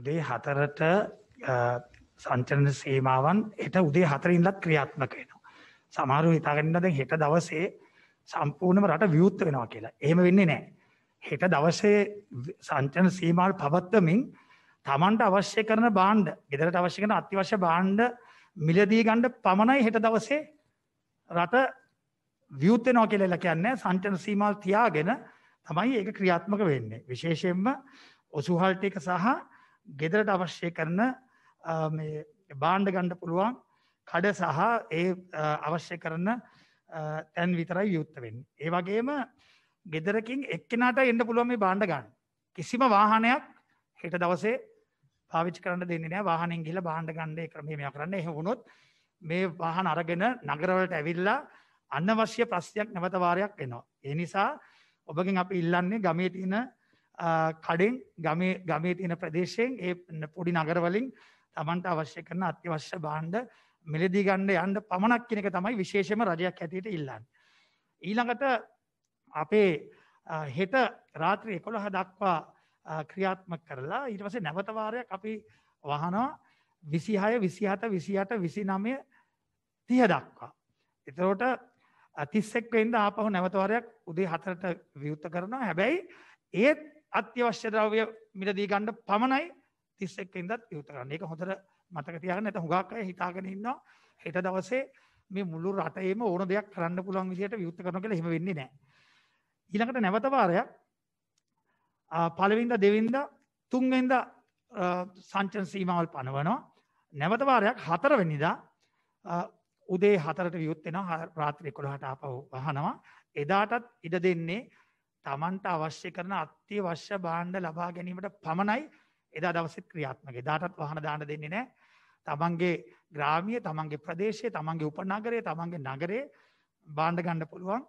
උදේ 4ට සංචලන සීමාවන් හෙට උදේ 4 ඉඳලා ක්‍රියාත්මක වෙනවා. සමහරව හිතාගෙන ඉන්නවා දැන් හෙට දවසේ සම්පූර්ණයෙන්ම රට විවුර්ත වෙනවා කියලා. එහෙම වෙන්නේ නැහැ. හෙට දවසේ සංචලන සීමාවල් පවත්වමින් Tamanට අවශ්‍ය කරන භාණ්ඩ, ගෙදරට අවශ්‍ය කරන අත්‍යවශ්‍ය භාණ්ඩ මිලදී ගන්න පමණයි හෙට දවසේ රට විවුර්ත වෙනවා කියලා කියන්නේ සංචලන සීමාවල් තියාගෙන තමයි ඒක ක්‍රියාත්මක වෙන්නේ. විශේෂයෙන්ම ඔසුහල්ට එක සහ ගෙදරට අවශ්‍ය කරන බාණ්ඩ ගණ්ඩ පුළුවන් කඩ සහ ඒ අවශ්‍ය කරන තැන් විතරයි යුත්තවෙන්. ඒ වගේම ගෙදරකින් එක්කෙනට එන්න පුළුවන් මේ බාණ්ඩ ගන්න කිසිම වාහනයක් හෙට දවසේ පාවිච් කරන්න දෙන්නේ නෑ වාහනෙන් ගිහිල්ලා බාණ්ඩ ගන්න ඒ ක්‍රමයක් කරන්න එහෙම වුණොත් මේ වාහන අරගෙන නගරවලට ඇවිල්ලා අනවශ්‍ය ප්‍රශ්නයක් නැවත වාරයක් එනවා. ඒ නිසා ඔබගෙන් අපි ඉල්ලන්නේ ගමේ තියෙන කඩෙන් ගමේ ගමේ තියෙන ප්‍රදේශයෙන් ඒ පොඩි නගරවලින් තමන්ට අවශ්‍ය කරන අත්‍යවශ්‍ය භාණ්ඩ මිලදී ගන්න යන්න පමණක් කියන එක තමයි විශේෂම රජයක් හැටියට ඉල්ලන්නේ. ඊළඟට අපේ හෙට රාත්‍රී 11 දක්වා ක්‍රියාත්මක කරලා ඊට පස්සේ නැවත වාරයක් අපි වහනවා 26 27 28 29 30 දක්වා. එතකොට 31 වෙනිදා ආපහු නැවත වාරයක් උදේ 4ට විවෘත කරනවා. හැබැයි ඒත් අත්‍යවශ්‍ය ද්‍රව්‍ය මිලදී ගන්න පමණයි 31 ඉඳන් යුත කරන්නේ. ඒක හොඳට මතක තියාගන්න. නැත්නම් හුඟක් අය හිතාගෙන ඉන්නවා හෙට දවසේ මේ මුළු රටේම ඕන දෙයක් කරන්න පුළුවන් විදිහට විවෘත කරනවා කියලා එහෙම වෙන්නේ නැහැ. ඊළඟට නැවත වාරයක් පළවෙනිද දෙවෙනිද තුන්වෙනිද සංචන සීමාවල් පනවනවා. නැවත වාරයක් හතරවෙනිදා උදේ හතරට විවුත් වෙනවා රාත්‍රී 11ට ආපහු වහනවා. එදාටත් ඉඩ දෙන්නේ තමන්ට අවශ්‍ය කරන අත්‍යවශ්‍ය භාණ්ඩ ලබා ගැනීමට පමණයි එදා දවසෙත් ක්‍රියාත්මක. දාටත් වහන දාන්න දෙන්නේ නැහැ. තමන්ගේ ග්‍රාමිය, තමන්ගේ ප්‍රදේශය, තමන්ගේ උපනගරය, තමන්ගේ නගරේ භාණ්ඩ ගන්න පුළුවන්.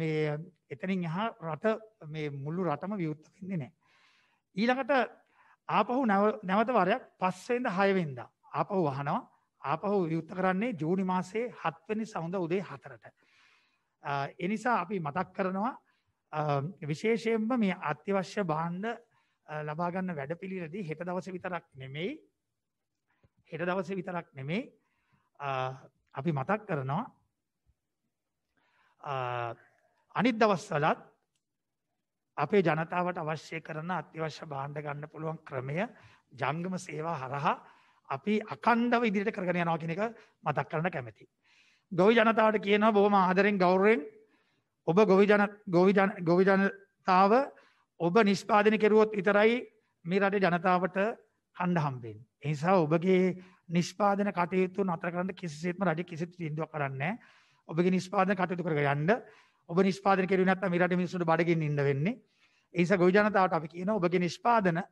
මේ එතනින් එහා රට මේ මුළු රටම විවුර්ත වෙන්නේ නැහැ. ඊළඟට ආපහු නැවත වරයක් 5 වෙනිදා 6 වෙනිදා ආපහු වහනවා. ආපහු විවුර්ත කරන්නේ ජූනි මාසයේ 7 වෙනි සඳ උදේ 4ට. ඒ නිසා අපි මතක් කරනවා විශේෂයෙන්ම මේ අත්‍යවශ්‍ය භාණ්ඩ ලබා ගන්න වැඩපිළිවෙලදී හෙට දවසේ විතරක් නෙමෙයි හෙට දවසේ විතරක් නෙමෙයි අපි මතක් කරනවා අනිත් දවස්වලත් අපේ ජනතාවට අවශ්‍ය කරන අත්‍යවශ්‍ය භාණ්ඩ ගන්න පුළුවන් ක්‍රමය ජංගම සේවා හරහා අපි අකණ්ඩව ඉදිරියට කරගෙන යනවා කියන එක මතක් කරන්න කැමතියි. ගොවි ජනතාවට කියනවා බොහොම ආදරෙන් ගෞරවයෙන් ඔබ ගොවිජන ගොවිජන ගොවිජනතාව ඔබ නිෂ්පාදනය කෙරුවොත් විතරයි මේ රටේ ජනතාවට හඬ හම්බෙන්නේ. ඒ නිසා ඔබගේ නිෂ්පාදන කටයුතු නතර කරන්න කිසිසේත්ම රජ කිසි තීන්දුවක් කරන්නේ නැහැ. ඔබගේ නිෂ්පාදන කටයුතු කරගෙන යන්න. ඔබ නිෂ්පාදනය කෙරුවේ නැත්නම් මේ රටේ මිනිස්සුන්ට බඩගින්න ඉන්න වෙන්නේ. ඒ නිසා ගොවිජනතාවට අපි කියනවා ඔබගේ නිෂ්පාදන